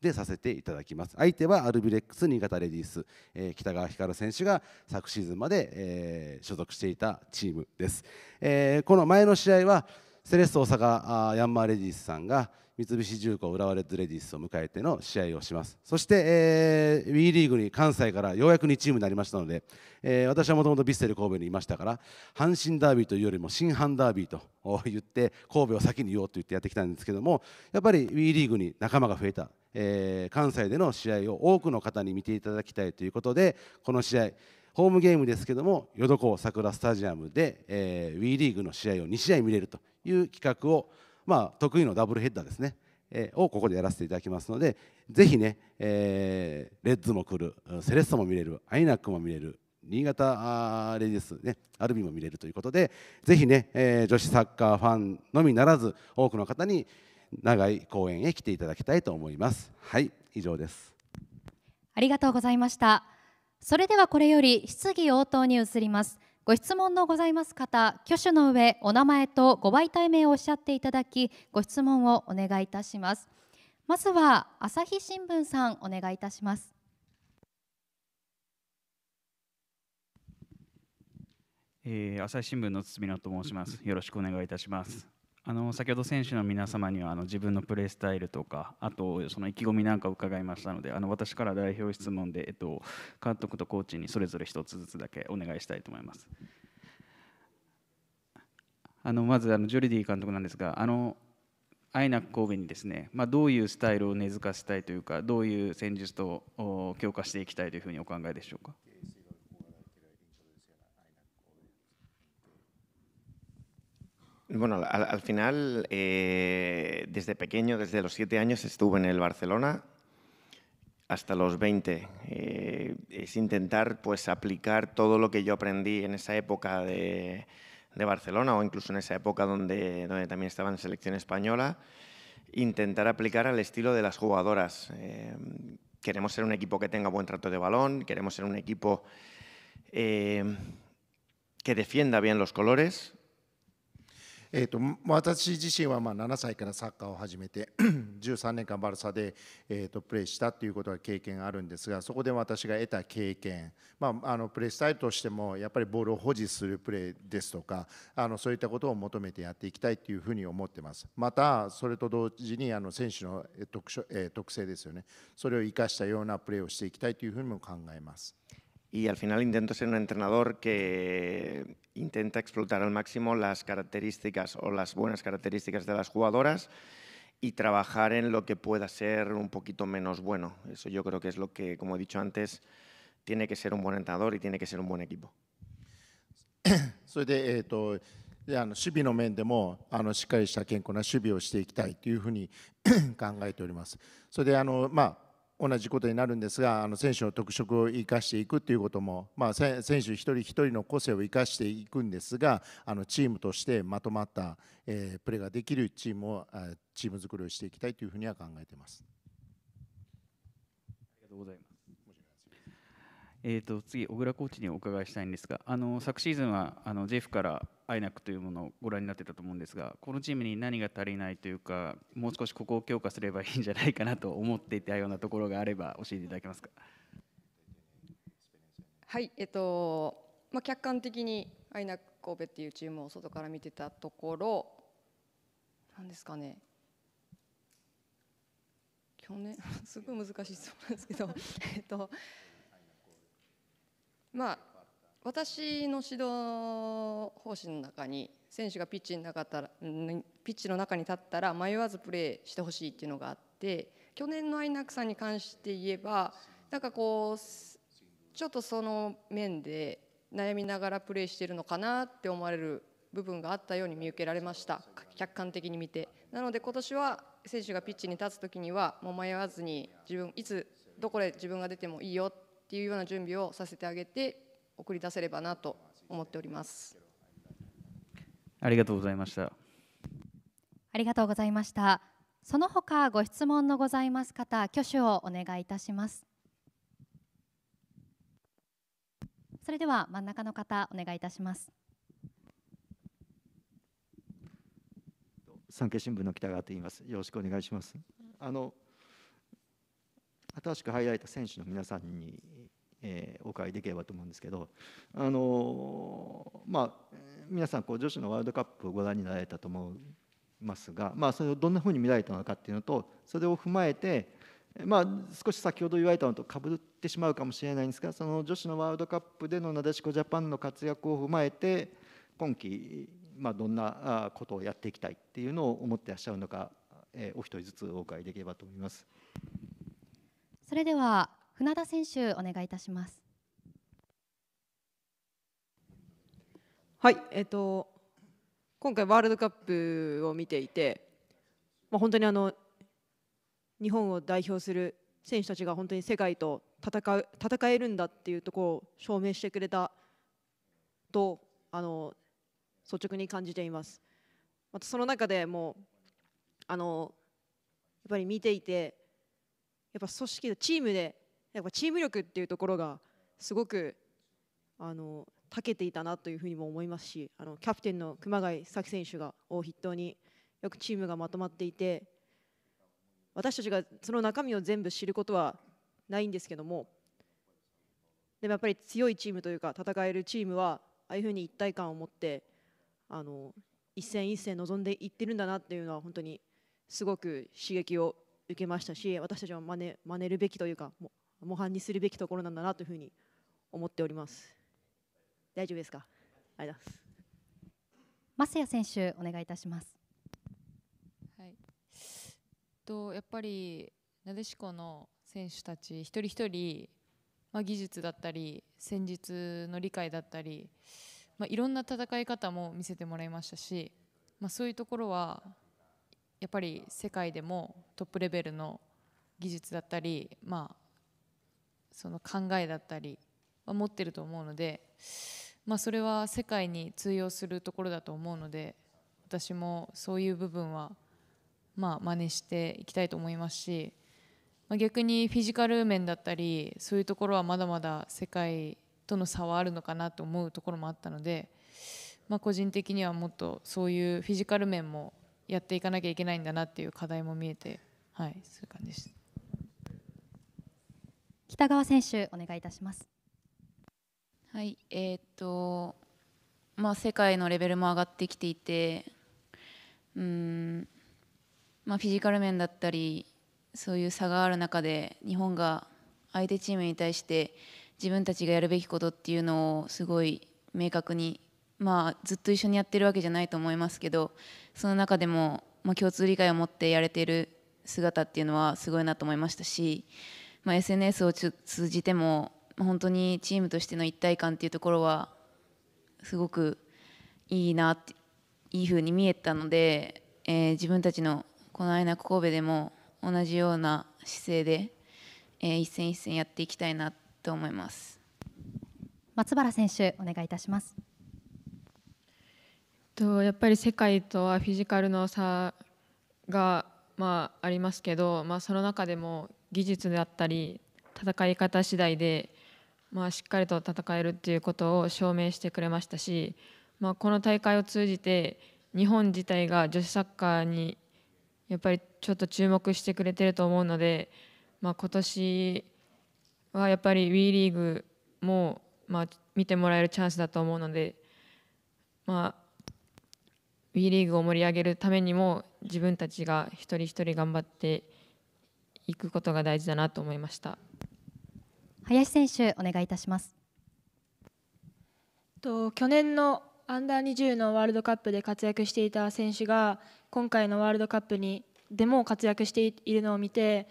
でさせていただきます相手はアルビレックス新潟レディース、えー、北川光選手が昨シーズンまで、えー、所属していたチームです、えー、この前の試合はセレッソ大阪ヤンマーレディースさんが三菱重工浦和レッドレディースを迎えての試合をしますそして、えー、WE リーグに関西からようやく2チームになりましたので、えー、私はもともとヴィッセル神戸にいましたから阪神ダービーというよりも新阪ダービーと言って神戸を先に言おうと言ってやってきたんですけどもやっぱり WE リーグに仲間が増えた、えー、関西での試合を多くの方に見ていただきたいということでこの試合ホームゲームですけども淀港桜スタジアムで、えー、WE リーグの試合を2試合見れるという企画をまあ、得意のダブルヘッダーですね、えー、をここでやらせていただきますのでぜひね、えー、レッズも来るセレッソも見れるアイナックも見れる新潟レディス、ね、アルビも見れるということでぜひね、えー、女子サッカーファンのみならず多くの方に長い公演へ来ていただきたいと思いますはい以上ですありがとうございましたそれではこれより質疑応答に移りますご質問のございます方、挙手の上、お名前とご媒体名をおっしゃっていただき、ご質問をお願いいたします。まずは朝日新聞さん、お願いいたします。えー、朝日新聞の堤野と申します。よろしくお願いいたします。あの先ほど選手の皆様にはあの自分のプレースタイルとかあとその意気込みなんか伺いましたのであの私から代表質問で、えっと、監督とコーチにそれぞれ1つずつだけお願いしたいと思います。あのまずあのジョルディ監督なんですがあのアイナック神戸にですね、まあ、どういうスタイルを根付かせたいというかどういう戦術と強化していきたいというふうにお考えでしょうか。Bueno, al, final, eh, desde pequeño, desde los siete años, estuve en el Barcelona hasta los 20. Eh, es intentar pues, aplicar todo lo que yo aprendí en esa época de, Barcelona o incluso en esa época donde, también estaba en selección española, intentar aplicar al estilo de las jugadoras. Eh, queremos ser un equipo que tenga buen trato de balón, queremos ser un equipo que defienda bien los colores, えーと、私自身はまあ7歳からサッカーを始めて13 年間バルサで、えーと、プレーしたということは経験あるんですがそこで私が得た経験、まあ、あのプレースタイルとしてもやっぱりボールを保持するプレーですとかあのそういったことを求めてやっていきたいというふうに思ってますまたそれと同時にあの選手の特,、えー、特性ですよねそれを生かしたようなプレーをしていきたいというふうにも考えます。y al final intento ser un entrenador que intenta explotar al máximo las características o las buenas características de las jugadoras y trabajar en lo que pueda ser un poquito menos bueno. Eso yo creo que es lo que, como he dicho antes, tiene que ser un buen entrenador y tiene que ser un buen equipo. 同じことになるんですがあの選手の特色を生かしていくということも、まあ、選手一人一人の個性を生かしていくんですがあのチームとしてまとまった、えー、プレーができるチームをチーム作りをしていきたいというふうには考えています。ありがとうございますえーと、と次、小倉コーチにお伺いしたいんですが、あの昨シーズンはあのジェフからイナックというものをご覧になってたと思うんですがこのチームに何が足りないというかもう少しここを強化すればいいんじゃないかなと思っていたようなところがあれば教えていただけますか。はい、えっとまあ、客観的にイナック神戸っていうチームを外から見てたところなんですかね去年 すごい難しい質問なんですけどえっとまあ私の指導方針の中に選手がピッチの中たらピッチの中に立ったら迷わずプレーしてほしいっていうのがあって去年のアイナックさんに関して言えばなんかこうちょっとその面で悩みながらプレーしてるのかなって思われる部分があったように見受けられました客観的に見てなので今年は選手がピッチに立つ時にはもう迷わずに自分いつどこで自分が出てもいいよっていうような準備をさせてあげて送り出せればなと思っております。ありがとうございました。ありがとうございました。その他ご質問のございます方、挙手をお願いいたします。それでは真ん中の方お願いいたします。産経新聞の北川と言います。よろしくお願いします。あの新しく入られた選手の皆さんにえー、お伺いできればと思うんですけど、あのまあ、皆さんこう女子のワールドカップをご覧になられたと思いますが、まあ、それをどんなふうに見られたのかっていうのとそれを踏まえて、まあ、少し先ほど言われたのとかぶってしまうかもしれないんですがその女子のワールドカップでのなでしこジャパンの活躍を踏まえて今季、まあ、どんなことをやっていきたいっていうのを思ってらっしゃるのか、えー、お一人ずつお伺いできればと思います。それでは船田選手、お願いいたします。はい、えっ、と今回ワールドカップを見ていて、まあ、本当にあの日本を代表する選手たちが本当に世界と戦う戦えるんだっていうところを証明してくれたとあの率直に感じています。またその中でもあのやっぱり見ていてやっぱ組織チームでやっぱチーム力っていうところがすごくあの長けていたなというふうにも思いますしあのキャプテンの熊谷紀選手がを筆頭によくチームがまとまっていて私たちがその中身を全部知ることはないんですけどもでもやっぱり強いチームというか戦えるチームはああいうふうに一体感を持ってあの一戦一戦臨んでいってるんだなっていうのは本当にすごく刺激を受けましたし私たちは真似真似るべきというかも模範にするべきところなんだなというふうに思っております。大丈夫ですか。ありがとうございます。マセ選手お願いいたします。はい。とやっぱりなでしこの選手たち一人一人、まあ、技術だったり戦術の理解だったり、まあ、いろんな戦い方も見せてもらいましたし、まあ、そういうところはやっぱり世界でもトップレベルの技術だったり、まあ、その考えだったりは持ってると思うので、まあ、それは世界に通用するところだと思うので私もそういう部分はまあ真似していきたいと思いますし、まあ、逆にフィジカル面だったりそういうところはまだまだ世界との差はあるのかなと思うところもあったので、まあ、個人的にはもっとそういうフィジカル面もやっていかなきゃいけないんだなっていう課題も見えて、はい、そういう感じでした。北川選手、お願いいたします。はい、えー、っと、まあ、世界のレベルも上がってきていて、うん、まあ、フィジカル面だったり、そういう差がある中で、日本が相手チームに対して自分たちがやるべきことっていうのをすごい明確に、まあ、ずっと一緒にやってるわけじゃないと思いますけど、その中でも、まあ、共通理解を持ってやれてる姿っていうのはすごいなと思いましたし、まあ、SNS を通じても本当にチームとしての一体感っていうところはすごくいいなっていいふうに見えたので、えー、自分たちのこの間神戸でも同じような姿勢で、えー、一戦一戦やっていきたいなと思います松原選手お願いいたしますとやっぱり世界とはフィジカルの差が、まあ、ありますけど、まあ、その中でも技術であったり戦い方次第で、まあ、しっかりと戦えるっていうことを証明してくれましたし、まあ、この大会を通じて日本自体が女子サッカーにやっぱりちょっと注目してくれてると思うので、まあ、今年はやっぱり WE リーグも、まあ、見てもらえるチャンスだと思うので、まあ、WE リーグを盛り上げるためにも自分たちが一人一人頑張って行くことが大事だなと思いました林選手お願いいたしますと去年のアンダー20のワールドカップで活躍していた選手が今回のワールドカップにでも活躍しているのを見て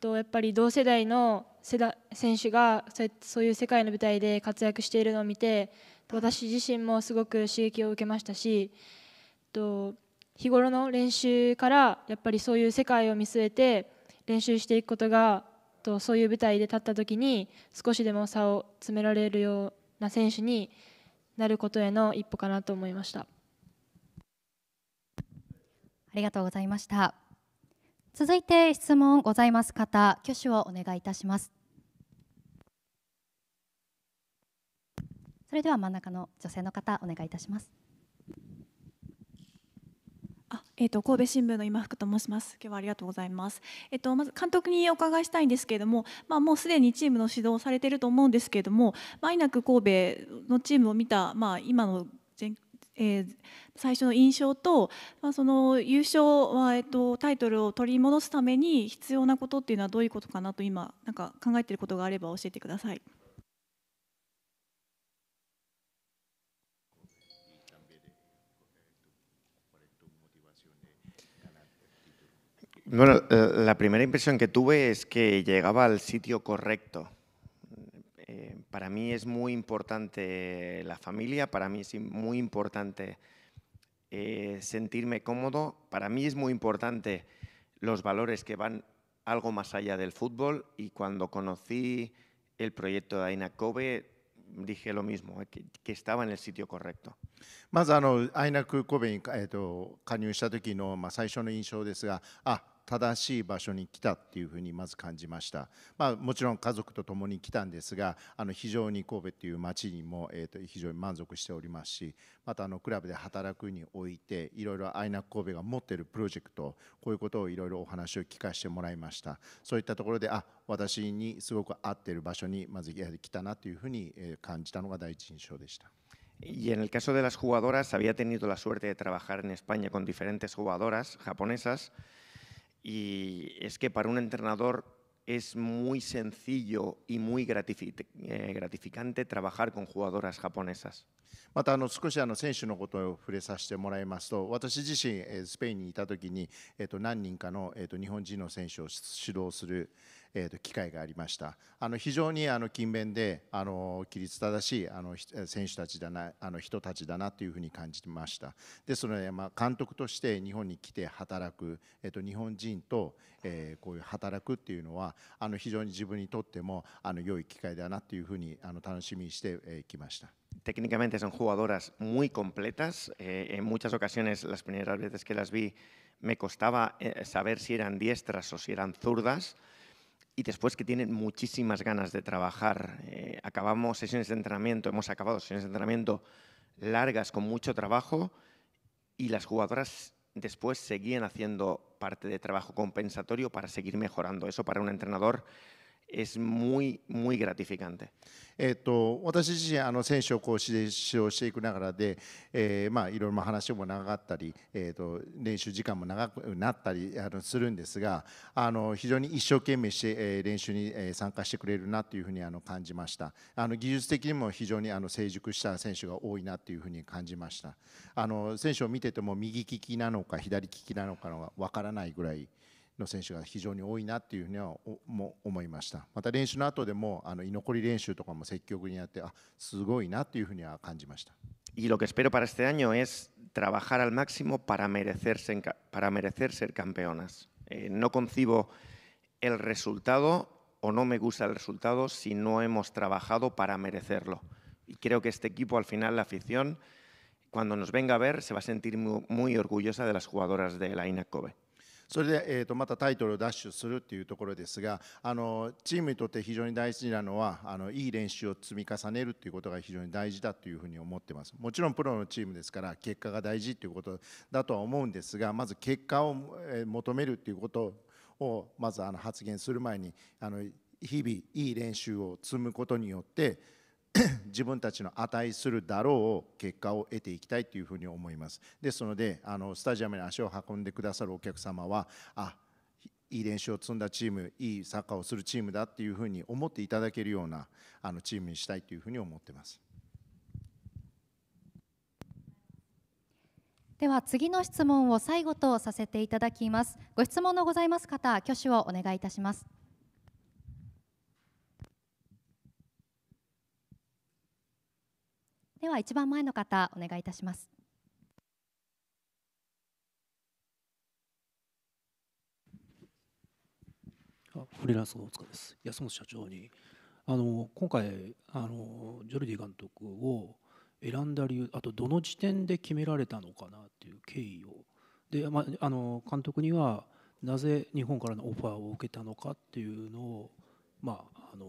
とやっぱり同世代の世代選手がそういう世界の舞台で活躍しているのを見て私自身もすごく刺激を受けましたしと日頃の練習からやっぱりそういう世界を見据えて練習していくことがとそういう舞台で立った時に少しでも差を詰められるような選手になることへの一歩かなと思いましたありがとうございました続いて質問ございます方挙手をお願いいたしますそれでは真ん中の女性の方お願いいたしますあえーと、と神戸新聞の今福と申します。今日はありがとうございます。えっ、ー、とまず監督にお伺いしたいんですけれども、まあ、もうすでにチームの指導をされていると思うんですけれども、マイナク神戸のチームを見た、まあ、今の全えー、最初の印象と、まあ、その優勝は、えっと、タイトルを取り戻すために必要なことっていうのはどういうことかなと今なんか考えていることがあれば教えてください。Bueno, eh, la primera impresión que tuve es que llegaba al sitio correcto. Eh, para mí es muy importante la familia, para mí es muy importante eh, sentirme cómodo, para mí es muy importante los valores que van algo más allá del fútbol y cuando conocí el proyecto de Aina Kobe dije lo mismo, que, estaba en el sitio correcto. 正しい場所に来たっていうふうにまず感じました、まあ、もちろん家族と共に来たんですがあの非常に神戸っていう町にも、えー、と非常に満足しておりますしまたあのクラブで働くにおいていろいろアイナック神戸が持っているプロジェクトこういうことをいろいろお話を聞かせてもらいましたそういったところであ私にすごく合っている場所にまずやはり来たなというふうに感じたのが第一印象でした。Y en el caso de las jugadoras, había tenido la suerte de trabajar en España con diferentes jugadoras japonesas Y es que para un entrenador es muy sencillo y muy gratific gratificante trabajar con jugadoras japonesas. またあの少しあの選手のことを触れさせてもらいますと私自身スペインにいた時にえっと何人かのえっと日本人の選手を指導するえー、と機会がありましたあの非常にあの勤勉であの規律正しいあの選手たちだなあの人たちだなというふうに感じましたですので、まあ、監督として日本に来て働く、えー、と日本人と、えー、こういう働くっていうのはあの非常に自分にとってもあの良い機会だなというふうにあの楽しみにしてきました。técnicamente son jugadoras muy completas. Eh, en muchas ocasiones, las primeras veces que las vi, me costaba eh, saber si eran diestras o si eran zurdas. y después que tienen muchísimas ganas de trabajar. Eh, acabamos sesiones de entrenamiento, hemos acabado sesiones de entrenamiento largas con mucho trabajo y las jugadoras después seguían haciendo parte de trabajo compensatorio para seguir mejorando. Eso para un entrenador es muy, muy gratificante. えっと、私自身あの選手をこう指導していく中で、えーまあ、いろいろ話も長かったり、えーと、練習時間も長くなったりあのするんですがあの非常に一生懸命して、えー、練習に、え参加してくれるなというふうにあの感じましたあの技術的にも非常にあの成熟した選手が多いなというふうに感じましたあの選手を見てても右利きなのか左利きなのかの分からないぐらい。Y lo que espero para este año es trabajar al máximo para merecerse, para merecer ser campeonas. Eh, no concibo el resultado o no me gusta el resultado si no hemos trabajado para merecerlo. Y creo que este equipo, al final, la afición, cuando nos venga a ver, se va a sentir muy, muy orgullosa de las jugadoras de la INACOBE. それで、えー、とまたタイトルを奪取するっていうところですがあのチームにとって非常に大事なのはあのいい練習を積み重ねるということが非常に大事だというふうに思ってますもちろんプロのチームですから結果が大事ということだとは思うんですがまず結果を求めるということをまずあの発言する前にあの日々いい練習を積むことによって 自分たちの値するだろう結果を得ていきたいというふうに思います。ですのであのスタジアムに足を運んでくださるお客様はあいい練習を積んだチームいいサッカーをするチームだっていうふうに思っていただけるようなあのチームにしたいというふうに思ってます。では次の質問を最後とさせていただきます。ご質問のございます方、挙手をお願いいたします。では一番前の方お願いいたしますフリーランスの大塚です安本社長にあの今回あのジョルディ監督を選んだ理由あとどの時点で決められたのかなっていう経緯をで、まあ、あの監督にはなぜ日本からのオファーを受けたのかっていうのを、まあ、あの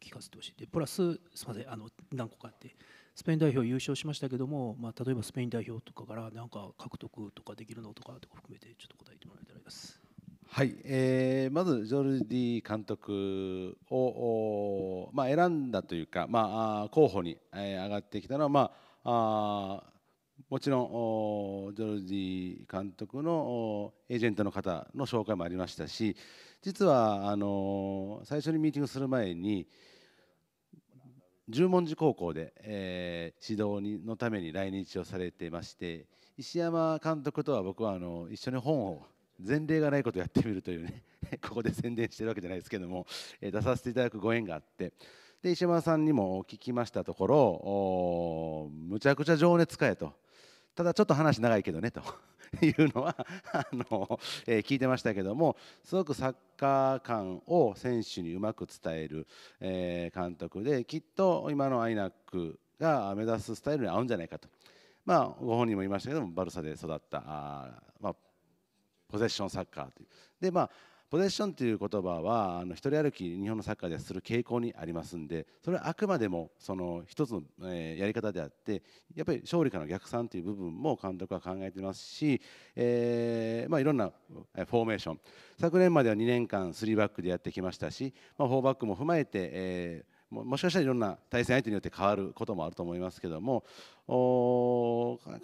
聞かせてほしいでプラスすみませんあの何個かあってスペイン代表優勝しましたけども、まあ、例えばスペイン代表とかからなんか獲得とかできるのとかとか含めてちょっと答えてもらいたいです。はい、えー、まずジョルディ監督を、まあ、選んだというか、まあ、候補に、上がってきたのは、まあ、あもちろんジョルディ監督のエージェントの方の紹介もありましたし実はあの最初にミーティングする前に、十文字高校で、えー、指導にのために来日をされてまして石山監督とは僕はあの一緒に本を前例がないことをやってみるというね ここで宣伝してるわけじゃないですけども、えー、出させていただくご縁があってで石山さんにも聞きましたところむちゃくちゃ情熱かえとただちょっと話長いけどねと いうのはあの、えー、聞いてましたけどもすごくサッカー感を選手にうまく伝える、えー、監督できっと今のアイナックが目指すスタイルに合うんじゃないかと、まあ、ご本人も言いましたけどもバルサで育ったあ、まあ、ポゼッションサッカーという。でまあポゼッションという言葉はあの一人歩き日本のサッカーでする傾向にありますんでそれはあくまでもその一つの、えー、やり方であってやっぱり勝利からの逆算という部分も監督は考えていますし、えー、まあ、いろんなフォーメーション昨年までは2年間3バックでやってきましたし、まあ、4バックも踏まえて、えーもしかしたらいろんな対戦相手によって変わることもあると思いますけども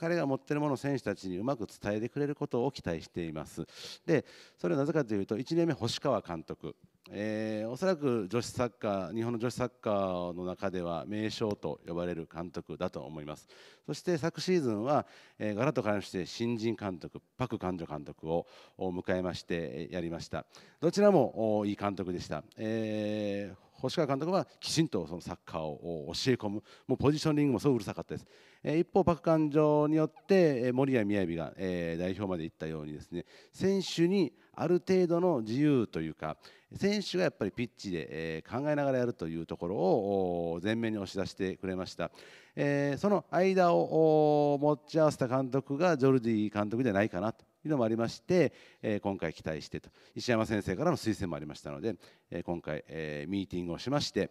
彼が持っているものを選手たちにうまく伝えてくれることを期待していますでそれはなぜかというと1年目星川監督、えー、おそらく女子サッカー日本の女子サッカーの中では名将と呼ばれる監督だと思いますそして昨シーズンは、えー、ガラッと関して新人監督パク・カンジョ監督を迎えましてやりましたどちらもいい監督でした、えー星川監督はきちんとそのサッカーを教え込むもうポジショニングもすごいうるさかったです、えー、一方、パク感情によって森谷雅が、えー、代表まで行ったようにですね選手にある程度の自由というか選手がやっぱりピッチで、えー、考えながらやるというところを前面に押し出してくれました、えー、その間を持ち合わせた監督がジョルディ監督じゃないかなというのもありまして、え今回期待してと石山先生からの推薦もありましたので、え今回、えミーティングをしまして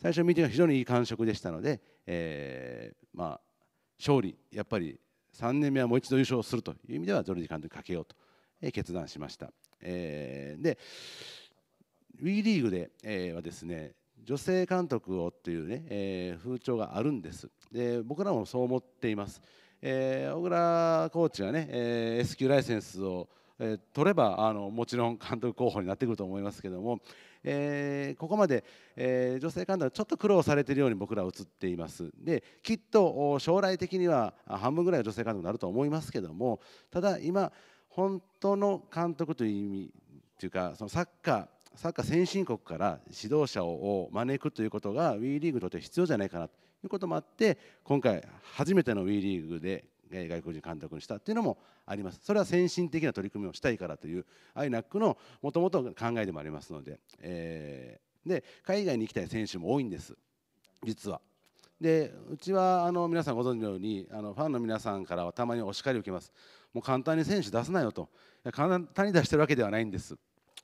最初のミーティングは非常にいい感触でしたので、えまあ、勝利やっぱり3年目はもう一度優勝するという意味ではゾルジ監督にかけようと、え決断しました。えー、で WE リーグで、えー、はですね女性監督をというね、えー、風潮があるんですで僕らもそう思っていますえー、小倉コーチがね、えー、S 級ライセンスを、えー、取ればあのもちろん監督候補になってくると思いますけども、えー、ここまで、えー、女性監督はちょっと苦労されているように僕らは映っていますできっと将来的には半分ぐらいは女性監督になると思いますけどもただ今本当の監督という意味というかそのサッカーサッカー先進国から指導者を招くということが WE リーグにとって必要じゃないかなということもあって今回初めての WE リーグで外国人監督にしたっていうのもありますそれは先進的な取り組みをしたいからというイナックのもともと考えでもありますので,、えー、で海外に行きたい選手も多いんです実は。でうちはあの皆さんご存知のようにあのファンの皆さんからはたまにお叱りを受けますもう簡単に選手出すなよと簡単に出してるわけではないんです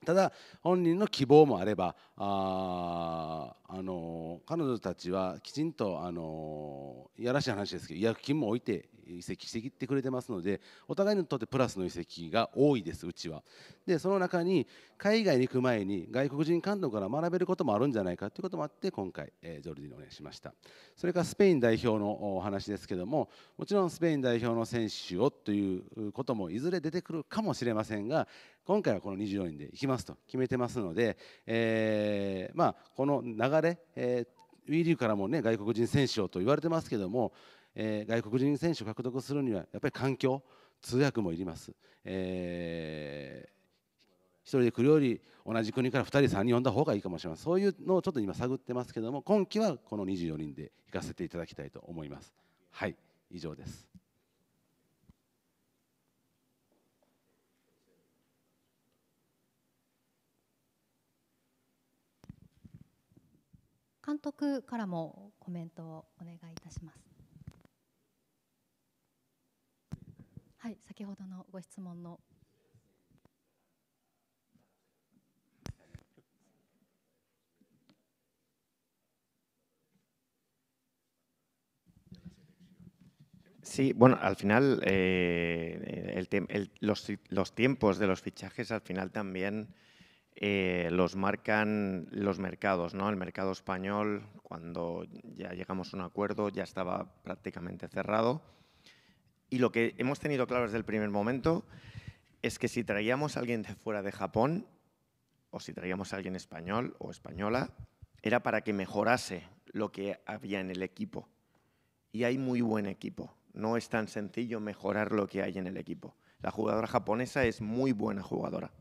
ただ本人の希望もあればああの彼女たちはきちんとあのいやらしい話ですけど違約金も置いて移籍してきてくれてますのでお互いにとってプラスの移籍が多いですうちは。でその中に海外に行く前に外国人監督から学べることもあるんじゃないかということもあって今回、えー、ジョルディにお願いしましたそれからスペイン代表のお話ですけどももちろんスペイン代表の選手をということもいずれ出てくるかもしれませんが今回はこの24人で行きますと決めてますので、えーえー、まあ、この流れ、えー、ウィーリーからも、ね、外国人選手をと言われてますけども、えー、外国人選手を獲得するにはやっぱり環境通訳もいります、え1人で来るより同じ国から2人3人呼んだ方がいいかもしれませんそういうのをちょっと今探ってますけども今期はこの24人で行かせていただきたいと思います。はい以上です監督からもコメントをお願いいたします。はい、先ほどのご質問の。Sí, bueno, al final eh, el, el, los, los tiempos de los fichajes al final también Eh, los marcan los mercados. ¿no? El mercado español, cuando ya llegamos a un acuerdo, ya estaba prácticamente cerrado. Y lo que hemos tenido claro desde el primer momento es que si traíamos a alguien de fuera de Japón, o si traíamos a alguien español o española, era para que mejorase lo que había en el equipo. Y hay muy buen equipo. No es tan sencillo mejorar lo que hay en el equipo. La jugadora japonesa es muy buena jugadora.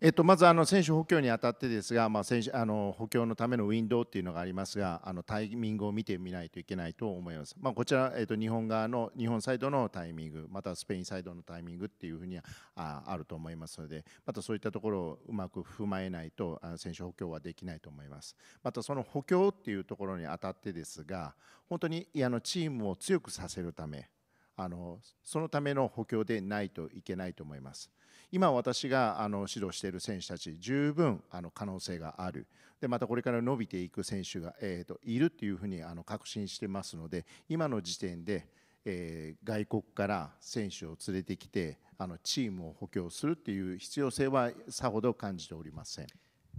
えっと、まずあの選手補強にあたってですが、まあ、選手あの補強のためのウィンドウっていうのがありますがあのタイミングを見てみないといけないと思います、まあ、こちら、えっと、日本側の日本サイドのタイミングまたスペインサイドのタイミングっていうふうにはああると思いますのでまたそういったところをうまく踏まえないとあの選手補強はできないと思いますまたその補強っていうところにあたってですが本当にあのチームを強くさせるためあのそのための補強でないといけないと思います。今私があの指導している選手たち十分あの可能性があるでまたこれから伸びていく選手が、えーと、といるというふうにあの確信してますので今の時点で、えー、外国から選手を連れてきてあのチームを補強するという必要性はさほど感じておりません。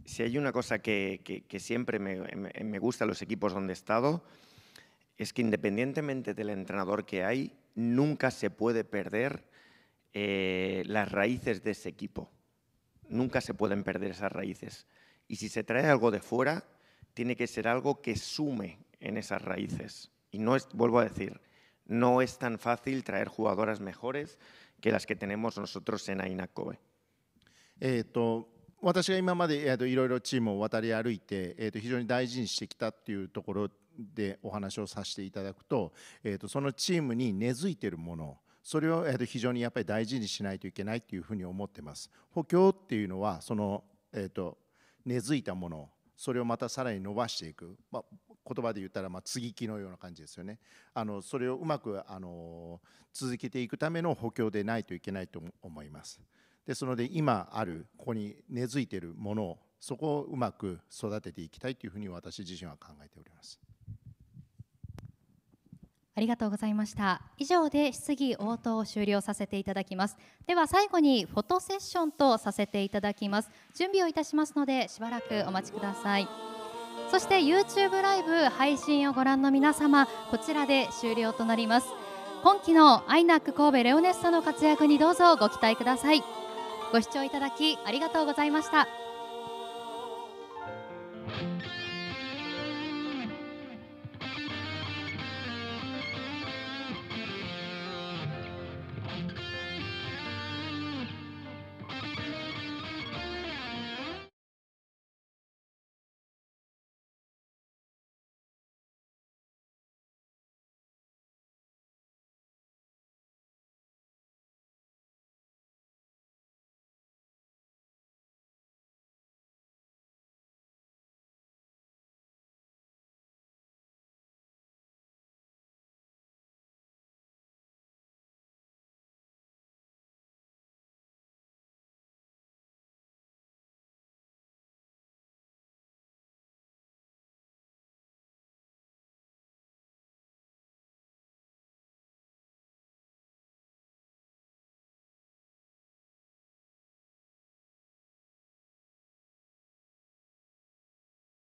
Si hay una cosa que, que, que siempre me, me gusta los equipos donde he estado, es que independientemente del entrenador que hay, nunca se puede perder Eh, las raíces de ese equipo. Nunca se pueden perder esas raíces. Y si se trae algo de fuera, tiene que ser algo que sume en esas raíces. Y no es, vuelvo a decir, no es tan fácil traer jugadoras mejores que las que tenemos nosotros en Aina Kobe. それを非常にやっぱり大事にしないといけないというふうに思ってます。補強っていうのはその、えーと、と根付いたものそれをまたさらに伸ばしていく、まあ、言葉で言ったらまあ継ぎ木のような感じですよねあのそれをうまくあの続けていくための補強でないといけないと思いますですので今あるここに根付いているものをそこをうまく育てていきたいというふうに私自身は考えております。ありがとうございました以上で質疑応答を終了させていただきますでは最後にフォトセッションとさせていただきます準備をいたしますのでしばらくお待ちくださいそして YouTube ライブ配信をご覧の皆様こちらで終了となります今期のアイナック神戸レオネッサの活躍にどうぞご期待くださいご視聴いただきありがとうございました